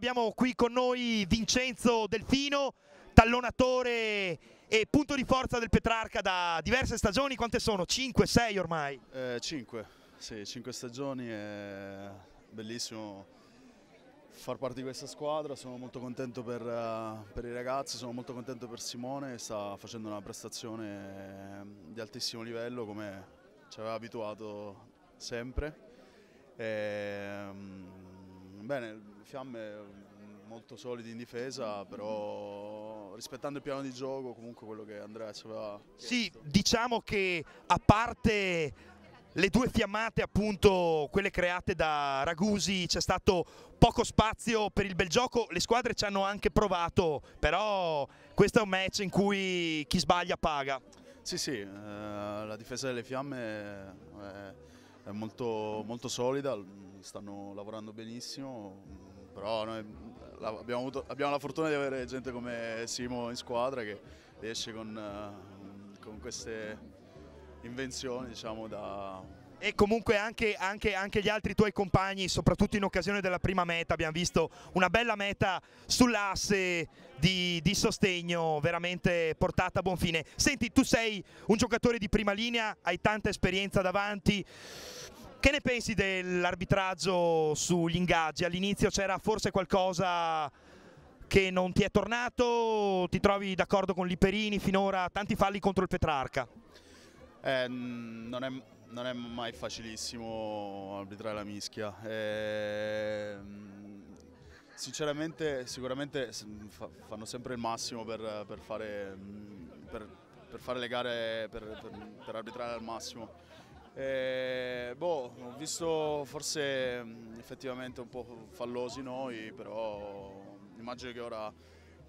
Abbiamo qui con noi Vincenzo Delfino, tallonatore e punto di forza del Petrarca da diverse stagioni, quante sono? 5, 6 ormai? 5, eh, sì, 5 stagioni, è bellissimo far parte di questa squadra, sono molto contento per, eh, per, i ragazzi, sono molto contento per Simone che sta facendo una prestazione di altissimo livello come ci aveva abituato sempre. E, ehm, bene, Fiamme mm, molto solidi in difesa, però rispettando il piano di gioco, comunque quello che Andrea ci aveva Sì, diciamo che a parte le due fiammate appunto, quelle create da Ragusi, c'è stato poco spazio per il bel gioco, le squadre ci hanno anche provato, però questo è un match in cui chi sbaglia paga. Sì, sì, eh, la difesa delle fiamme è, è molto, molto solida, mm, stanno lavorando benissimo, mm, però noi abbiamo, avuto, abbiamo, la fortuna di avere gente come Simo in squadra che riesce con, eh, con queste invenzioni diciamo, da, e comunque anche, anche, anche, gli altri tuoi compagni, soprattutto in occasione della prima meta, abbiamo visto una bella meta sull'asse di, di, sostegno, veramente portata a buon fine. Senti, tu sei un giocatore di prima linea, hai tanta esperienza davanti, che ne pensi dell'arbitraggio sugli ingaggi? All'inizio c'era forse qualcosa che non ti è tornato, ti trovi d'accordo con Liperini finora, tanti falli contro il Petrarca? Eh, non, è, non, è, mai facilissimo arbitrare la mischia. Eh, sinceramente, sicuramente fanno sempre il massimo per, per, fare, per, per fare, le gare, per arbitrare al massimo. Eh, boh, ho visto forse mm, effettivamente un po' fallosi noi, però immagino che ora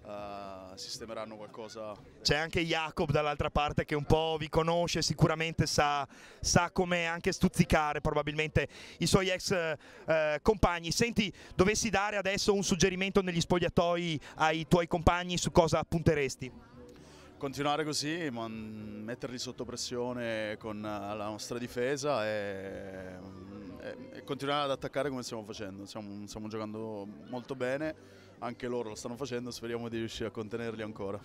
Uh, sistemeranno qualcosa. C'è anche Jacob dall'altra parte che un po' vi conosce, sicuramente sa, sa come anche stuzzicare probabilmente i suoi ex eh, compagni. Senti, dovessi dare adesso un suggerimento negli spogliatoi ai tuoi compagni su cosa punteresti? continuare così, metterli sotto pressione con eh, la nostra difesa e, mm, e, e continuare ad attaccare come stiamo facendo. Stiamo, stiamo, giocando molto bene, anche loro lo stanno facendo, speriamo di riuscire a contenerli ancora.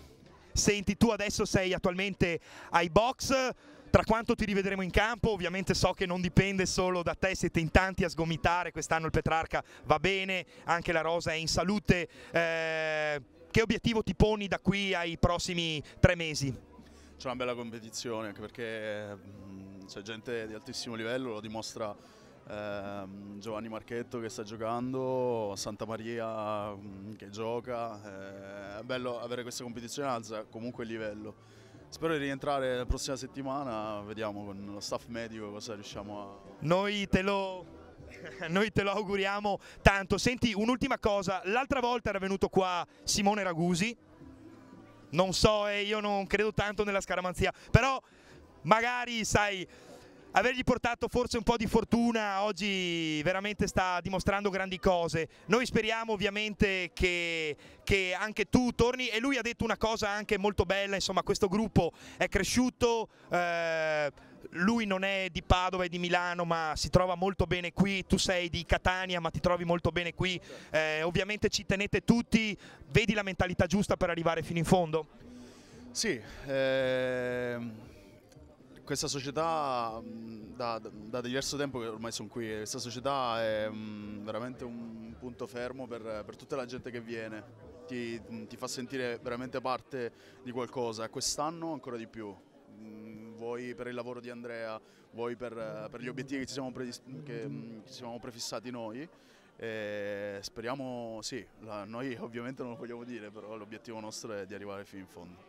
Senti, tu adesso sei attualmente ai box, tra quanto ti rivedremo in campo? Ovviamente so che non dipende solo da te, siete in tanti a sgomitare, quest'anno il Petrarca va bene, anche la Rosa è in salute. Eh che obiettivo ti poni da qui ai prossimi tre mesi? C'è una bella competizione anche perché mm, c'è gente di altissimo livello, lo dimostra ehm, Giovanni Marchetto che sta giocando, Santa Maria mm, che gioca, eh, è bello avere questa competizione, alza comunque il livello. Spero di rientrare la prossima settimana, vediamo con lo staff medico cosa riusciamo a... Noi te lo noi te lo auguriamo tanto. Senti, un'ultima cosa, l'altra volta era venuto qua Simone Ragusi, non so eh, io non credo tanto nella scaramanzia, però magari sai avergli portato forse un po' di fortuna oggi veramente sta dimostrando grandi cose. Noi speriamo ovviamente che, che, anche tu torni e lui ha detto una cosa anche molto bella, insomma questo gruppo è cresciuto. Eh, lui non è di Padova e di Milano ma si trova molto bene qui, tu sei di Catania ma ti trovi molto bene qui, eh, ovviamente ci tenete tutti, vedi la mentalità giusta per arrivare fino in fondo? Sì, ehm, questa società mm, da, da, diverso tempo che ormai sono qui, eh, questa società è mh, mm, veramente un punto fermo per, per tutta la gente che viene, ti, mm, ti, fa sentire veramente parte di qualcosa, quest'anno ancora di più vuoi per il lavoro di Andrea, vuoi per, eh, per gli obiettivi che ci siamo, che, mh, mm, ci siamo prefissati noi. E eh, speriamo, sì, la, noi ovviamente non lo vogliamo dire, però l'obiettivo nostro è di arrivare fino in fondo.